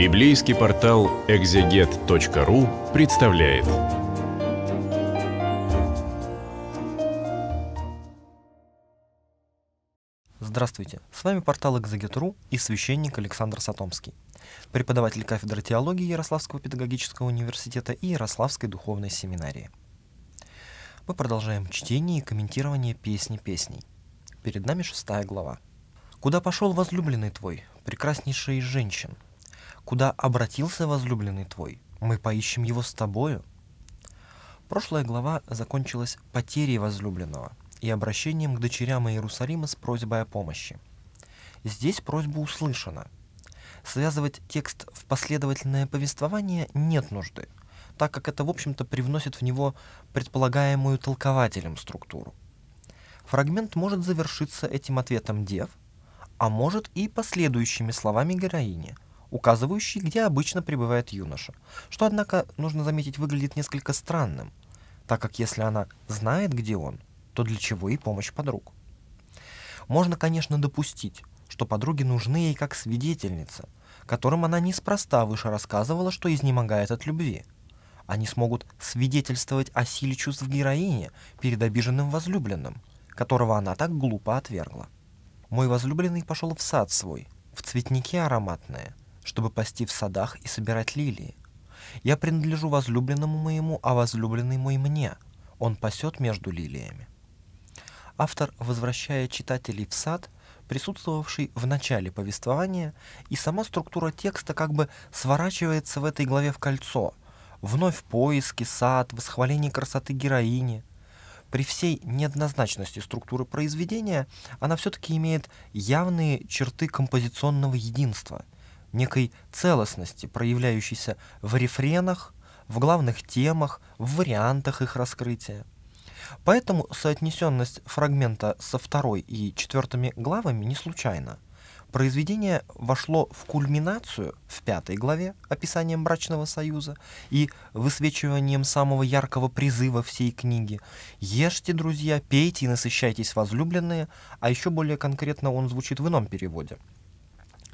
Библейский портал экзегет.ру представляет. Здравствуйте, с вами портал экзегет.ру и священник Александр Сатомский, преподаватель кафедры теологии Ярославского педагогического университета и Ярославской духовной семинарии. Мы продолжаем чтение и комментирование песни песней. Перед нами шестая глава. «Куда пошел возлюбленный твой, прекраснейший из женщин?» куда обратился возлюбленный твой, мы поищем его с тобою». Прошлая глава закончилась потерей возлюбленного и обращением к дочерям Иерусалима с просьбой о помощи. Здесь просьба услышана. Связывать текст в последовательное повествование нет нужды, так как это, в общем-то, привносит в него предполагаемую толкователем структуру. Фрагмент может завершиться этим ответом дев, а может и последующими словами героини – указывающий, где обычно пребывает юноша, что, однако, нужно заметить, выглядит несколько странным, так как если она знает, где он, то для чего и помощь подруг? Можно, конечно, допустить, что подруги нужны ей как свидетельница, которым она неспроста выше рассказывала, что изнемогает от любви. Они смогут свидетельствовать о силе чувств героини перед обиженным возлюбленным, которого она так глупо отвергла. Мой возлюбленный пошел в сад свой, в цветнике ароматные, чтобы пасти в садах и собирать лилии. Я принадлежу возлюбленному моему, а возлюбленный мой мне. Он пасет между лилиями. Автор, возвращая читателей в сад, присутствовавший в начале повествования, и сама структура текста как бы сворачивается в этой главе в кольцо. Вновь поиски, сад, восхваление красоты героини. При всей неоднозначности структуры произведения она все-таки имеет явные черты композиционного единства – некой целостности, проявляющейся в рефренах, в главных темах, в вариантах их раскрытия. Поэтому соотнесенность фрагмента со второй и четвертыми главами не случайна. Произведение вошло в кульминацию в пятой главе описанием брачного союза и высвечиванием самого яркого призыва всей книги. «Ешьте, друзья, пейте и насыщайтесь, возлюбленные», а еще более конкретно он звучит в ином переводе –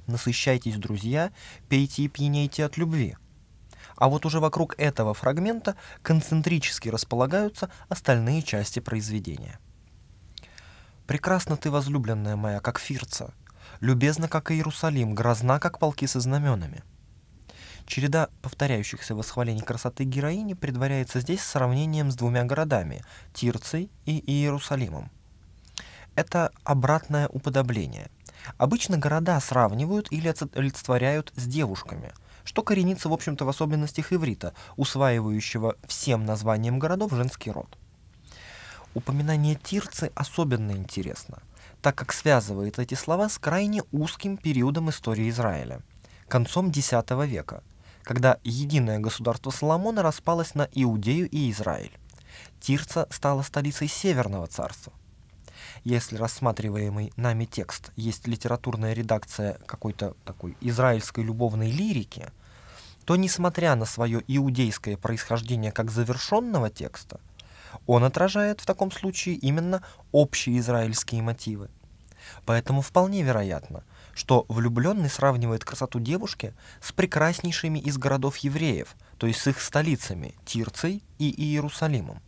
«Насыщайтесь, друзья, пейте и пьянейте от любви». А вот уже вокруг этого фрагмента концентрически располагаются остальные части произведения. «Прекрасна ты, возлюбленная моя, как Фирца, любезна, как Иерусалим, грозна, как полки со знаменами». Череда повторяющихся восхвалений красоты героини предваряется здесь сравнением с двумя городами – Тирцей и Иерусалимом. Это обратное уподобление. Обычно города сравнивают или олицетворяют с девушками, что коренится, в общем-то, в особенностях иврита, усваивающего всем названием городов женский род. Упоминание Тирцы особенно интересно, так как связывает эти слова с крайне узким периодом истории Израиля – концом X века, когда единое государство Соломона распалось на Иудею и Израиль. Тирца стала столицей Северного царства – если рассматриваемый нами текст есть литературная редакция какой-то такой израильской любовной лирики, то, несмотря на свое иудейское происхождение как завершенного текста, он отражает в таком случае именно общие израильские мотивы. Поэтому вполне вероятно, что влюбленный сравнивает красоту девушки с прекраснейшими из городов евреев, то есть с их столицами Тирцей и Иерусалимом.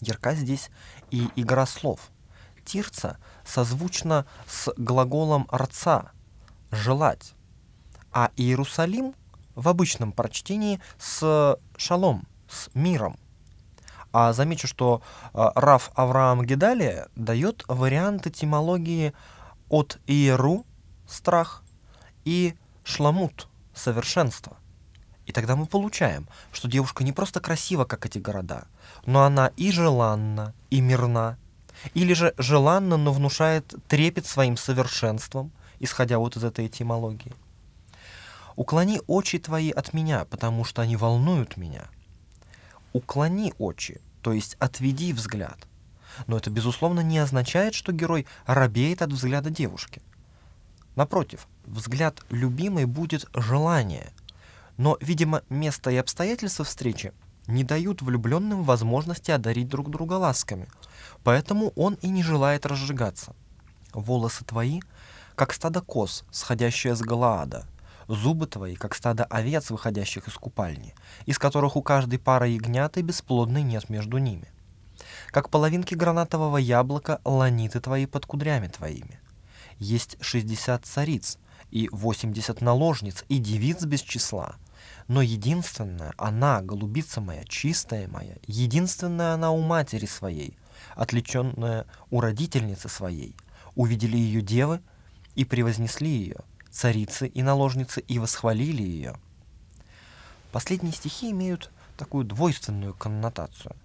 Ярка здесь и игра слов – тирца созвучно с глаголом рца – желать, а Иерусалим в обычном прочтении с шалом, с миром. А замечу, что э, Раф Авраам Гедалия дает вариант этимологии от Иеру – страх и шламут – совершенство. И тогда мы получаем, что девушка не просто красива, как эти города, но она и желанна, и мирна, или же желанно, но внушает трепет своим совершенством, исходя вот из этой этимологии. «Уклони очи твои от меня, потому что они волнуют меня». «Уклони очи», то есть «отведи взгляд». Но это, безусловно, не означает, что герой робеет от взгляда девушки. Напротив, взгляд любимой будет желание. Но, видимо, место и обстоятельства встречи не дают влюбленным возможности одарить друг друга ласками, поэтому он и не желает разжигаться. Волосы твои, как стадо коз, сходящее с Галаада, зубы твои, как стадо овец, выходящих из купальни, из которых у каждой пары ягнят и бесплодной нет между ними. Как половинки гранатового яблока ланиты твои под кудрями твоими. Есть шестьдесят цариц, и восемьдесят наложниц, и девиц без числа — но единственная она, голубица моя, чистая моя, единственная она у матери своей, отличенная у родительницы своей. Увидели ее девы и превознесли ее, царицы и наложницы, и восхвалили ее. Последние стихи имеют такую двойственную коннотацию.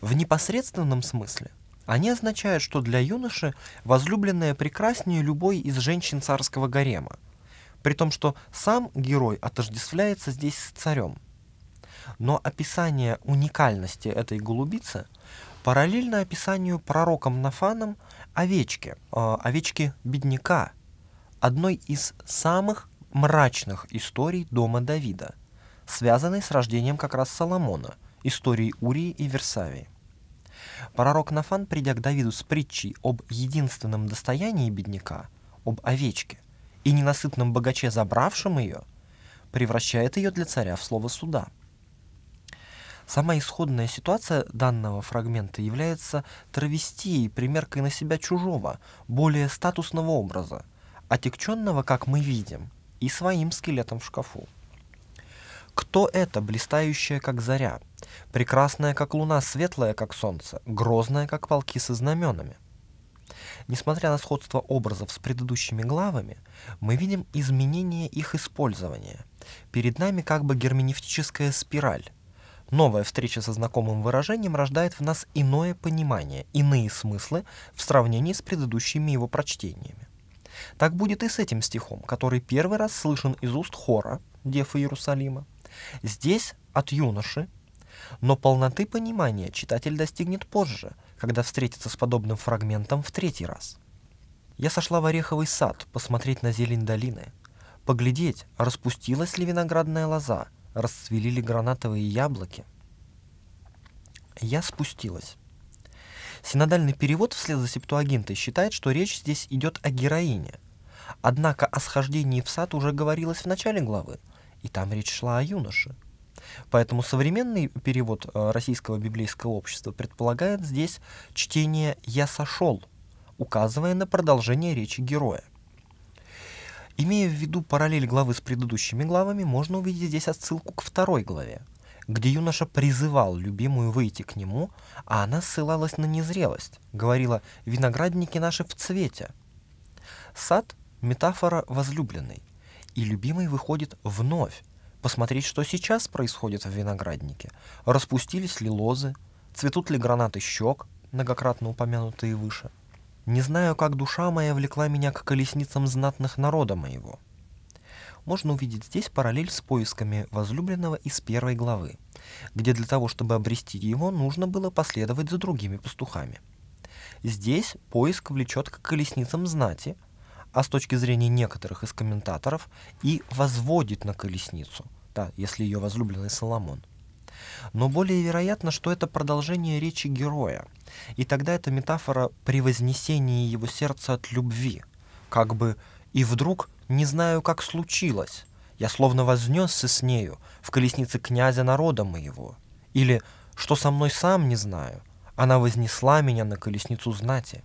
В непосредственном смысле они означают, что для юноши возлюбленная прекраснее любой из женщин царского гарема – при том, что сам герой отождествляется здесь с царем. Но описание уникальности этой голубицы параллельно описанию пророком Нафаном овечки, э, овечки бедняка, одной из самых мрачных историй дома Давида, связанной с рождением как раз Соломона, историей Урии и Версавии. Пророк Нафан, придя к Давиду с притчей об единственном достоянии бедняка, об овечке – и ненасытном богаче, забравшем ее, превращает ее для царя в слово суда. Сама исходная ситуация данного фрагмента является травестией, примеркой на себя чужого, более статусного образа, отекченного, как мы видим, и своим скелетом в шкафу. Кто это, блистающая, как заря, прекрасная, как луна, светлая, как солнце, грозная, как полки со знаменами – Несмотря на сходство образов с предыдущими главами, мы видим изменение их использования. Перед нами как бы герменевтическая спираль. Новая встреча со знакомым выражением рождает в нас иное понимание, иные смыслы в сравнении с предыдущими его прочтениями. Так будет и с этим стихом, который первый раз слышен из уст хора, Дефа Иерусалима. Здесь от юноши, но полноты понимания читатель достигнет позже – когда встретится с подобным фрагментом в третий раз. Я сошла в Ореховый сад посмотреть на зелень долины, поглядеть, распустилась ли виноградная лоза, расцвели ли гранатовые яблоки. Я спустилась. Синодальный перевод вслед за септуагинтой считает, что речь здесь идет о героине. Однако о схождении в сад уже говорилось в начале главы, и там речь шла о юноше – Поэтому современный перевод э, российского библейского общества предполагает здесь чтение «я сошел», указывая на продолжение речи героя. Имея в виду параллель главы с предыдущими главами, можно увидеть здесь отсылку к второй главе, где юноша призывал любимую выйти к нему, а она ссылалась на незрелость, говорила «виноградники наши в цвете». Сад – метафора возлюбленной, и любимый выходит вновь, посмотреть, что сейчас происходит в винограднике. Распустились ли лозы, цветут ли гранаты щек, многократно упомянутые выше. Не знаю, как душа моя влекла меня к колесницам знатных народа моего. Можно увидеть здесь параллель с поисками возлюбленного из первой главы, где для того, чтобы обрести его, нужно было последовать за другими пастухами. Здесь поиск влечет к колесницам знати – а с точки зрения некоторых из комментаторов и возводит на колесницу, да, если ее возлюбленный Соломон. Но более вероятно, что это продолжение речи героя, и тогда это метафора превознесения его сердца от любви, как бы «и вдруг не знаю, как случилось, я словно вознесся с нею в колеснице князя народа моего», или «что со мной сам не знаю, она вознесла меня на колесницу знати».